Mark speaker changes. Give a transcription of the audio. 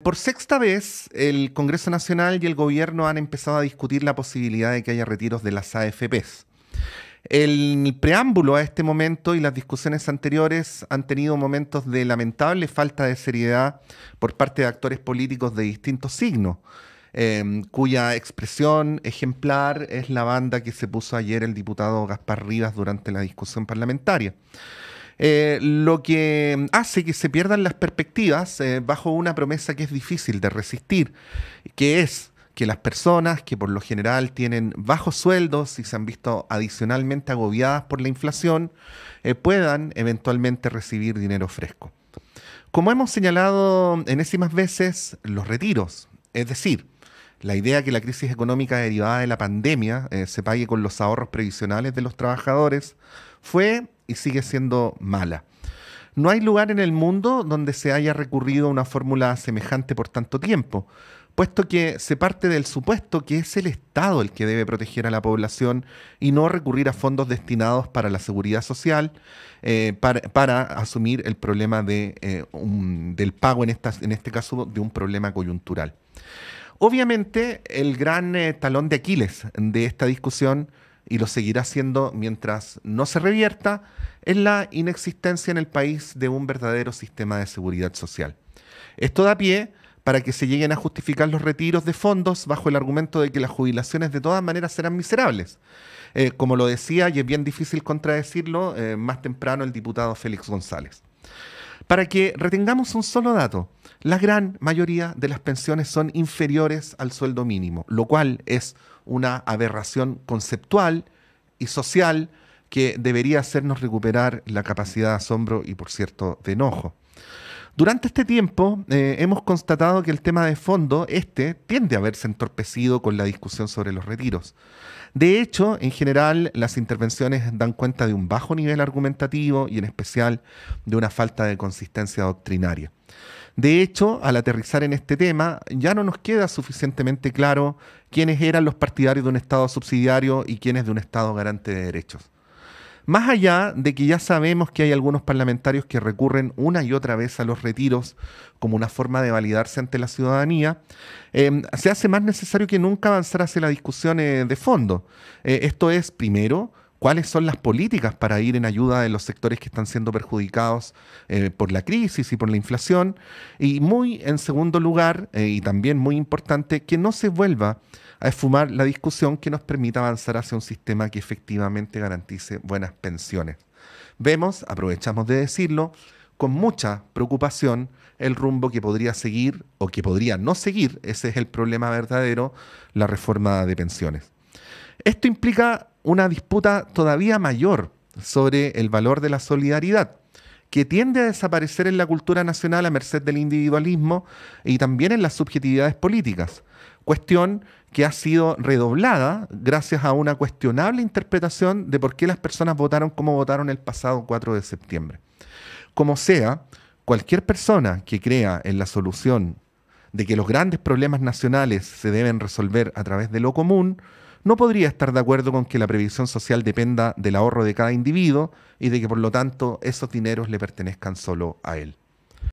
Speaker 1: Por sexta vez, el Congreso Nacional y el Gobierno han empezado a discutir la posibilidad de que haya retiros de las AFPs. El preámbulo a este momento y las discusiones anteriores han tenido momentos de lamentable falta de seriedad por parte de actores políticos de distintos signos, em, cuya expresión ejemplar es la banda que se puso ayer el diputado Gaspar Rivas durante la discusión parlamentaria. Eh, lo que hace que se pierdan las perspectivas eh, bajo una promesa que es difícil de resistir, que es que las personas que por lo general tienen bajos sueldos y se han visto adicionalmente agobiadas por la inflación, eh, puedan eventualmente recibir dinero fresco. Como hemos señalado enésimas veces, los retiros, es decir, la idea que la crisis económica derivada de la pandemia se pague con los ahorros previsionales de los trabajadores, fue y sigue siendo mala. No hay lugar en el mundo donde se haya recurrido a una fórmula semejante por tanto tiempo, puesto que se parte del supuesto que es el Estado el que debe proteger a la población y no recurrir a fondos destinados para la seguridad social, eh, para, asumir el problema de, eh, del pago, en, en este caso, de un problema coyuntural. Obviamente, el gran eh, talón de Aquiles de esta discusión y lo seguirá haciendo mientras no se revierta, es la inexistencia en el país de un verdadero sistema de seguridad social. Esto da pie para que se lleguen a justificar los retiros de fondos bajo el argumento de que las jubilaciones de todas maneras serán miserables. Eh, como lo decía, y es bien difícil contradecirlo, eh, más temprano el diputado Félix González. Para que retengamos un solo dato, la gran mayoría de las pensiones son inferiores al sueldo mínimo, lo cual es una aberración conceptual y social que debería hacernos recuperar la capacidad de asombro y, por cierto, de enojo. Durante este tiempo eh, hemos constatado que el tema de fondo, este, tiende a haberse entorpecido con la discusión sobre los retiros. De hecho, en general, las intervenciones dan cuenta de un bajo nivel argumentativo y en especial de una falta de consistencia doctrinaria. De hecho, al aterrizar en este tema, ya no nos queda suficientemente claro quiénes eran los partidarios de un Estado subsidiario y quiénes de un Estado garante de derechos. Más allá de que ya sabemos que hay algunos parlamentarios que recurren una y otra vez a los retiros como una forma de validarse ante la ciudadanía, eh, se hace más necesario que nunca avanzar hacia la discusión de fondo. Eh, esto es, primero, cuáles son las políticas para ir en ayuda de los sectores que están siendo perjudicados eh, por la crisis y por la inflación. Y muy en segundo lugar, eh, y también muy importante, que no se vuelva a esfumar la discusión que nos permita avanzar hacia un sistema que efectivamente garantice buenas pensiones. Vemos, aprovechamos de decirlo, con mucha preocupación el rumbo que podría seguir o que podría no seguir, ese es el problema verdadero, la reforma de pensiones. Esto implica una disputa todavía mayor sobre el valor de la solidaridad, que tiende a desaparecer en la cultura nacional a merced del individualismo y también en las subjetividades políticas, cuestión que ha sido redoblada gracias a una cuestionable interpretación de por qué las personas votaron como votaron el pasado 4 de septiembre. Como sea, cualquier persona que crea en la solución de que los grandes problemas nacionales se deben resolver a través de lo común, no podría estar de acuerdo con que la previsión social dependa del ahorro de cada individuo y de que por lo tanto esos dineros le pertenezcan solo a él.